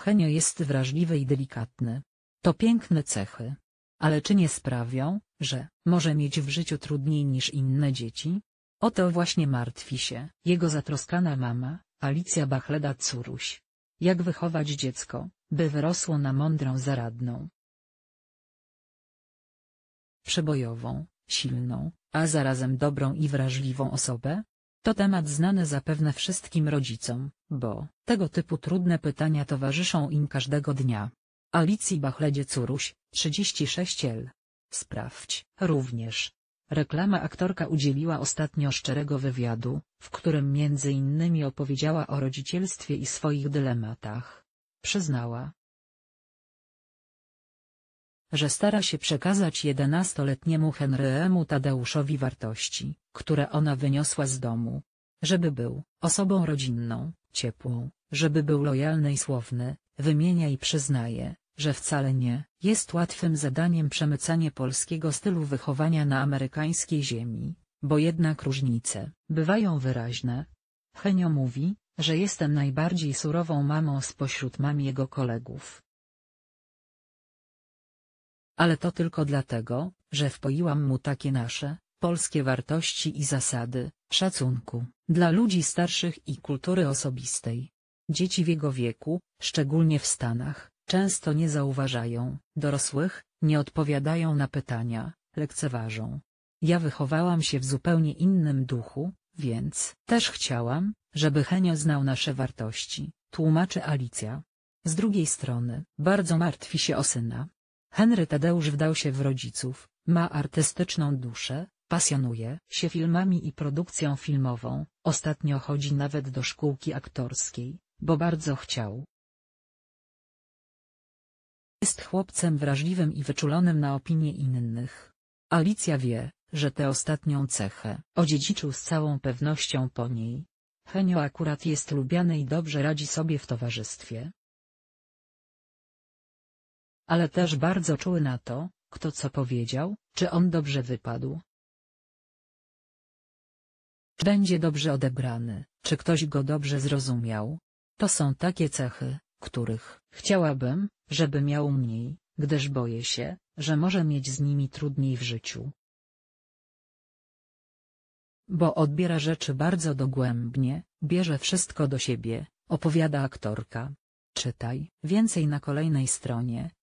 Henio jest wrażliwy i delikatny. To piękne cechy. Ale czy nie sprawią, że może mieć w życiu trudniej niż inne dzieci? O to właśnie martwi się jego zatroskana mama, Alicja Bachleda-Curuś. Jak wychować dziecko, by wyrosło na mądrą zaradną? Przebojową, silną, a zarazem dobrą i wrażliwą osobę? To temat znany zapewne wszystkim rodzicom, bo tego typu trudne pytania towarzyszą im każdego dnia. Alicji Bachledzie Curuś, 36 L. Sprawdź również. Reklama aktorka udzieliła ostatnio szczerego wywiadu, w którym między innymi opowiedziała o rodzicielstwie i swoich dylematach. Przyznała, że stara się przekazać 11-letniemu Henryemu Tadeuszowi wartości, które ona wyniosła z domu. Żeby był osobą rodzinną, ciepłą, żeby był lojalny i słowny, wymienia i przyznaje, że wcale nie jest łatwym zadaniem przemycanie polskiego stylu wychowania na amerykańskiej ziemi, bo jednak różnice bywają wyraźne. Henio mówi, że jestem najbardziej surową mamą spośród mam jego kolegów. Ale to tylko dlatego, że wpoiłam mu takie nasze, polskie wartości i zasady, szacunku, dla ludzi starszych i kultury osobistej. Dzieci w jego wieku, szczególnie w Stanach, często nie zauważają dorosłych, nie odpowiadają na pytania, lekceważą. Ja wychowałam się w zupełnie innym duchu, więc też chciałam, żeby Henio znał nasze wartości, tłumaczy Alicja. Z drugiej strony, bardzo martwi się o syna. Henry Tadeusz wdał się w rodziców, ma artystyczną duszę, Pasjonuje się filmami i produkcją filmową, ostatnio chodzi nawet do szkółki aktorskiej, bo bardzo chciał. Jest chłopcem wrażliwym i wyczulonym na opinie innych. Alicja wie, że tę ostatnią cechę odziedziczył z całą pewnością po niej. Henio akurat jest lubiany i dobrze radzi sobie w towarzystwie. Ale też bardzo czuły na to, kto co powiedział, czy on dobrze wypadł, będzie dobrze odebrany, czy ktoś go dobrze zrozumiał? To są takie cechy, których chciałabym, żeby miał mniej, gdyż boję się, że może mieć z nimi trudniej w życiu. Bo odbiera rzeczy bardzo dogłębnie, bierze wszystko do siebie, opowiada aktorka. Czytaj więcej na kolejnej stronie.